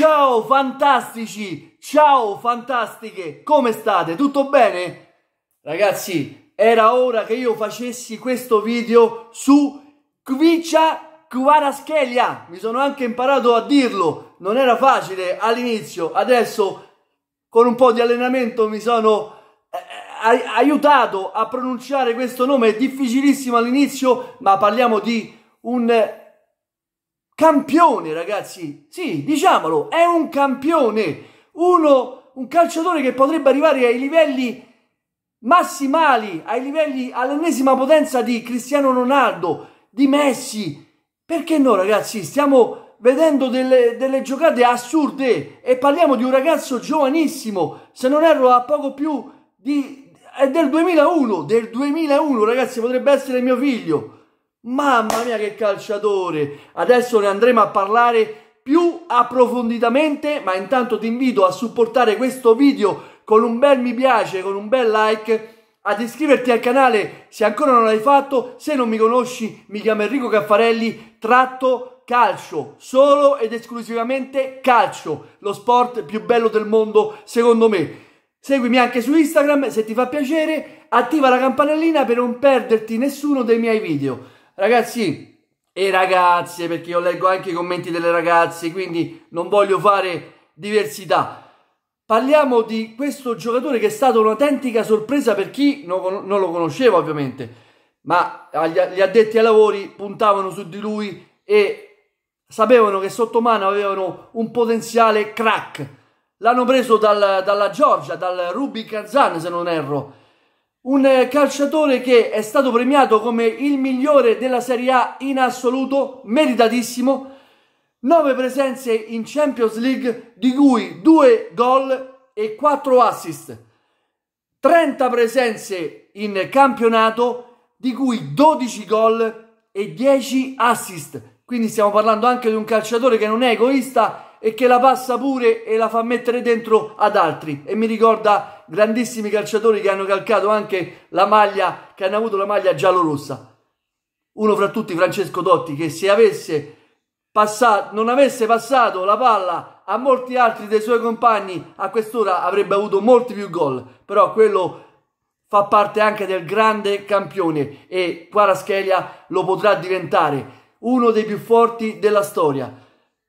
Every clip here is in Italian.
Ciao fantastici, ciao fantastiche, come state? Tutto bene? Ragazzi, era ora che io facessi questo video su Kvicia Kvaraschelia, mi sono anche imparato a dirlo, non era facile all'inizio, adesso con un po' di allenamento mi sono eh, eh aiutato a pronunciare questo nome, è difficilissimo all'inizio, ma parliamo di un campione, ragazzi. Sì, diciamolo, è un campione. Uno, un calciatore che potrebbe arrivare ai livelli massimali, ai livelli all'ennesima potenza di Cristiano Ronaldo, di Messi. Perché no, ragazzi? Stiamo vedendo delle, delle giocate assurde e parliamo di un ragazzo giovanissimo, se non erro a poco più di... è del 2001, del 2001, ragazzi, potrebbe essere mio figlio. Mamma mia che calciatore! Adesso ne andremo a parlare più approfonditamente, ma intanto ti invito a supportare questo video con un bel mi piace, con un bel like, ad iscriverti al canale se ancora non l'hai fatto, se non mi conosci mi chiamo Enrico Caffarelli, tratto calcio, solo ed esclusivamente calcio, lo sport più bello del mondo secondo me. Seguimi anche su Instagram se ti fa piacere, attiva la campanellina per non perderti nessuno dei miei video. Ragazzi e ragazze, perché io leggo anche i commenti delle ragazze, quindi non voglio fare diversità. Parliamo di questo giocatore che è stato un'autentica sorpresa per chi non, non lo conosceva ovviamente, ma gli addetti ai lavori puntavano su di lui e sapevano che sotto mano avevano un potenziale crack. L'hanno preso dal, dalla Georgia, dal Ruby Kazan se non erro un eh, calciatore che è stato premiato come il migliore della Serie A in assoluto, meritatissimo, 9 presenze in Champions League, di cui 2 gol e 4 assist, 30 presenze in campionato, di cui 12 gol e 10 assist. Quindi stiamo parlando anche di un calciatore che non è egoista e che la passa pure e la fa mettere dentro ad altri e mi ricorda grandissimi calciatori che hanno calcato anche la maglia che hanno avuto la maglia giallo-rossa uno fra tutti Francesco Dotti che se avesse passato non avesse passato la palla a molti altri dei suoi compagni a quest'ora avrebbe avuto molti più gol però quello fa parte anche del grande campione e Quaraschelia lo potrà diventare uno dei più forti della storia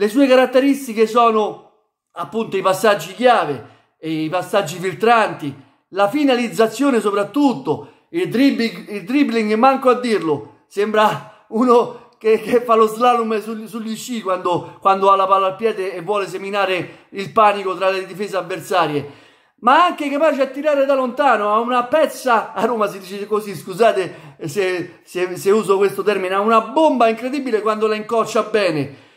le sue caratteristiche sono appunto i passaggi chiave, i passaggi filtranti, la finalizzazione soprattutto, il dribbling, il dribbling manco a dirlo, sembra uno che, che fa lo slalom su, sugli sci quando, quando ha la palla al piede e vuole seminare il panico tra le difese avversarie ma anche capace a tirare da lontano, ha una pezza, a Roma si dice così, scusate se, se, se uso questo termine, ha una bomba incredibile quando la incoccia bene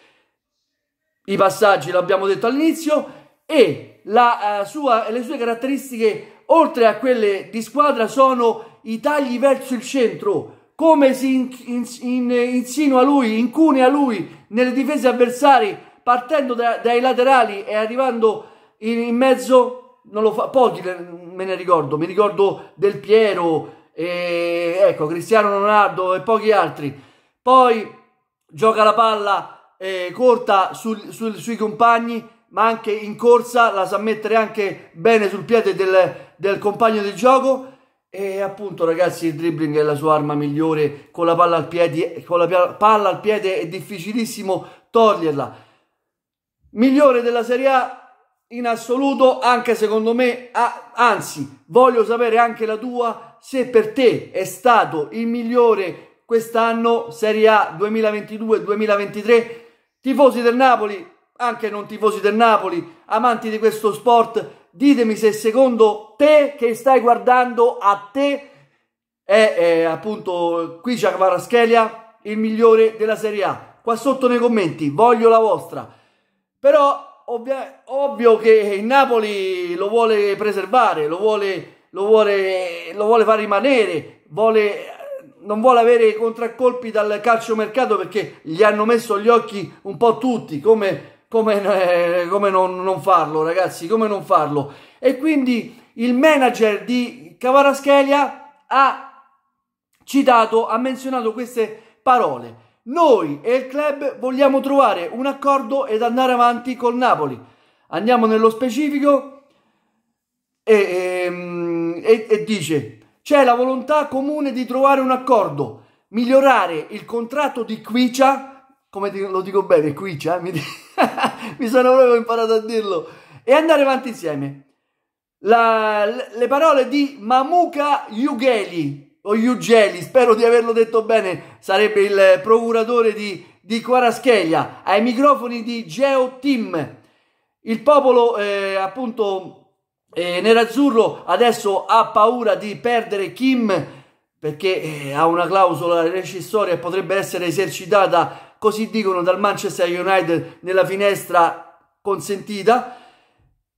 i passaggi, l'abbiamo detto all'inizio, e la, uh, sua, le sue caratteristiche, oltre a quelle di squadra, sono i tagli verso il centro, come si in, in, in, insinua lui, incunea lui nelle difese avversarie, partendo da, dai laterali e arrivando in, in, mezzo, non lo fa, pochi me ne ricordo, mi ricordo Del Piero, e, ecco, Cristiano Ronaldo e pochi altri. Poi gioca la palla eh, corta sul, sul, sui compagni, ma anche in corsa, la sa mettere anche bene sul piede del, del compagno di gioco. E appunto, ragazzi, il dribbling è la sua arma migliore. Con la palla al piede, con la palla al piede è difficilissimo toglierla. Migliore della Serie A in assoluto, anche secondo me, anzi, voglio sapere anche la tua, se per te è stato il migliore quest'anno Serie A 2022-2023, Tifosi del Napoli, anche non tifosi del Napoli, amanti di questo sport, ditemi se secondo te che stai guardando a te è, è appunto qui c'è Cavaraschelia il migliore della Serie A. Qua sotto nei commenti voglio la vostra. Però ovvia, ovvio che il Napoli lo vuole preservare, lo vuole, lo vuole, lo vuole far rimanere, vuole non vuole avere contraccolpi dal calciomercato perché gli hanno messo gli occhi un po' tutti, come, come, eh, come non, non, farlo ragazzi, come non farlo. E quindi il manager di Cavaraschelia ha citato, ha menzionato queste parole. Noi e il club vogliamo trovare un accordo ed andare avanti col Napoli. Andiamo nello specifico e, e, ehm, e, e dice c'è la volontà comune di trovare un accordo, migliorare il contratto di Quicia, come lo dico bene, Quicia, eh, mi, mi sono proprio imparato a dirlo, e andare avanti insieme. La, le parole di Mamuka Yugeli, o Yugeli, spero di averlo detto bene, sarebbe il procuratore di, di Quarascheglia, ai microfoni di Geo Team. Il popolo eh, appunto e Nerazzurro adesso ha paura di perdere Kim perché eh, ha una clausola rescissoria e potrebbe essere esercitata, così dicono, dal Manchester United nella finestra consentita.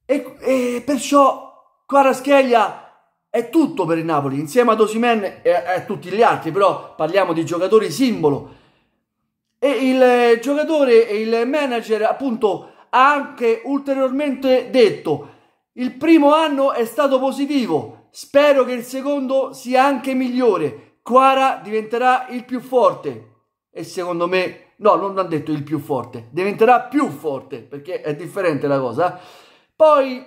E, e perciò Quarascheglia è tutto per il Napoli, insieme ad Osimen e a tutti gli altri, però parliamo di giocatori simbolo. E il giocatore e il manager appunto ha anche ulteriormente detto il primo anno è stato positivo, spero che il secondo sia anche migliore. Quara diventerà il più forte e secondo me, no, non ha detto il più forte, diventerà più forte perché è differente la cosa. Poi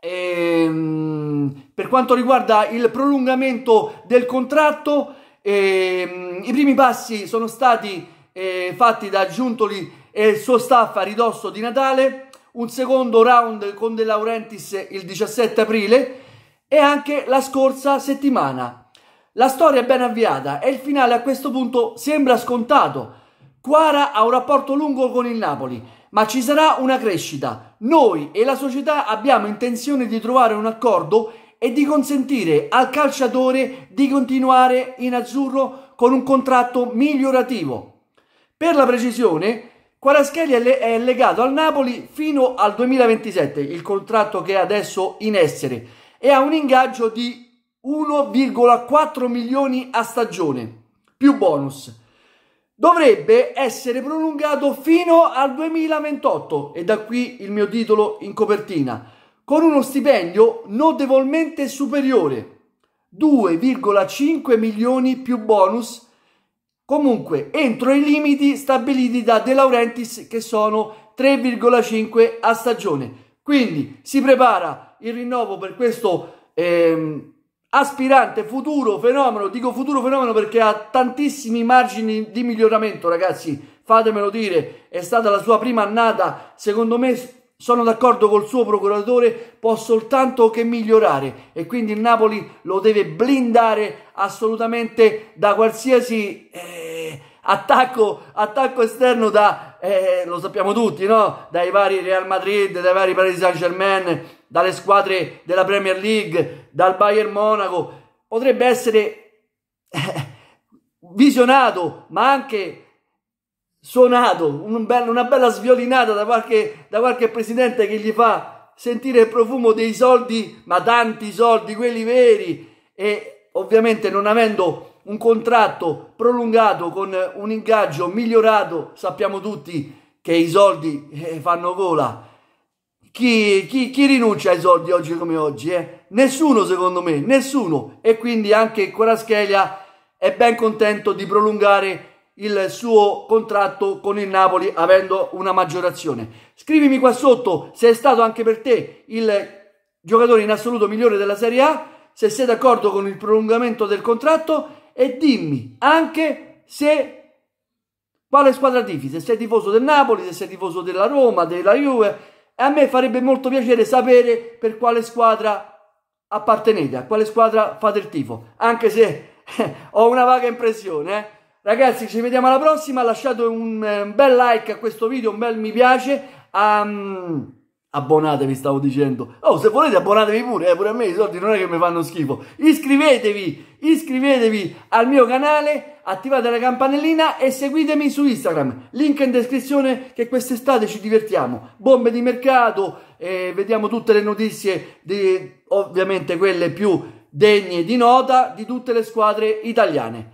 ehm, per quanto riguarda il prolungamento del contratto, ehm, i primi passi sono stati eh, fatti da Giuntoli e il suo staff a ridosso di Natale un secondo round con De Laurentiis il 17 aprile e anche la scorsa settimana. La storia è ben avviata e il finale a questo punto sembra scontato. Quara ha un rapporto lungo con il Napoli, ma ci sarà una crescita. Noi e la società abbiamo intenzione di trovare un accordo e di consentire al calciatore di continuare in azzurro con un contratto migliorativo. Per la precisione, Quaraschelli è, legato al Napoli fino al 2027, il contratto che è adesso in essere, e ha un ingaggio di 1,4 milioni a stagione, più bonus. Dovrebbe essere prolungato fino al 2028 e da qui il mio titolo in copertina, con uno stipendio notevolmente superiore, 2,5 milioni più bonus Comunque, entro i limiti stabiliti da De Laurentiis che sono 3,5 a stagione. Quindi si prepara il rinnovo per questo ehm, aspirante futuro fenomeno. Dico futuro fenomeno perché ha tantissimi margini di miglioramento, ragazzi. Fatemelo dire, è stata la sua prima annata, secondo me sono d'accordo col suo procuratore, può soltanto che migliorare e quindi il Napoli lo deve blindare assolutamente da qualsiasi eh, attacco, attacco, esterno da, eh, lo sappiamo tutti, no? dai vari Real Madrid, dai vari Paris Saint Germain, dalle squadre della Premier League, dal Bayern Monaco. Potrebbe essere eh, visionato, ma anche suonato, un bello, una bella sviolinata da qualche, da qualche presidente che gli fa sentire il profumo dei soldi, ma tanti soldi, quelli veri, e ovviamente non avendo un contratto prolungato con un ingaggio migliorato, sappiamo tutti che i soldi eh, fanno gola. Chi, chi, chi rinuncia ai soldi oggi come oggi? Eh? Nessuno secondo me, nessuno. E quindi anche Coraschelia è ben contento di prolungare il suo contratto con il Napoli avendo una maggiorazione. Scrivimi qua sotto se è stato anche per te il giocatore in assoluto migliore della Serie A, se sei d'accordo con il prolungamento del contratto e dimmi anche se quale squadra tifi, se sei tifoso del Napoli, se sei tifoso della Roma, della Juve. A me farebbe molto piacere sapere per quale squadra appartenete, a quale squadra fate il tifo, anche se ho una vaga impressione, eh? Ragazzi, ci vediamo alla prossima. Lasciate eh, un, bel like a questo video, un bel mi piace. Um, abbonatevi, stavo dicendo. Oh, se volete abbonatevi pure, eh, pure a me i soldi non è che mi fanno schifo. Iscrivetevi, iscrivetevi al mio canale, attivate la campanellina e seguitemi su Instagram. Link in descrizione che quest'estate ci divertiamo. Bombe di mercato, eh, vediamo tutte le notizie, di, ovviamente quelle più degne di nota di tutte le squadre italiane.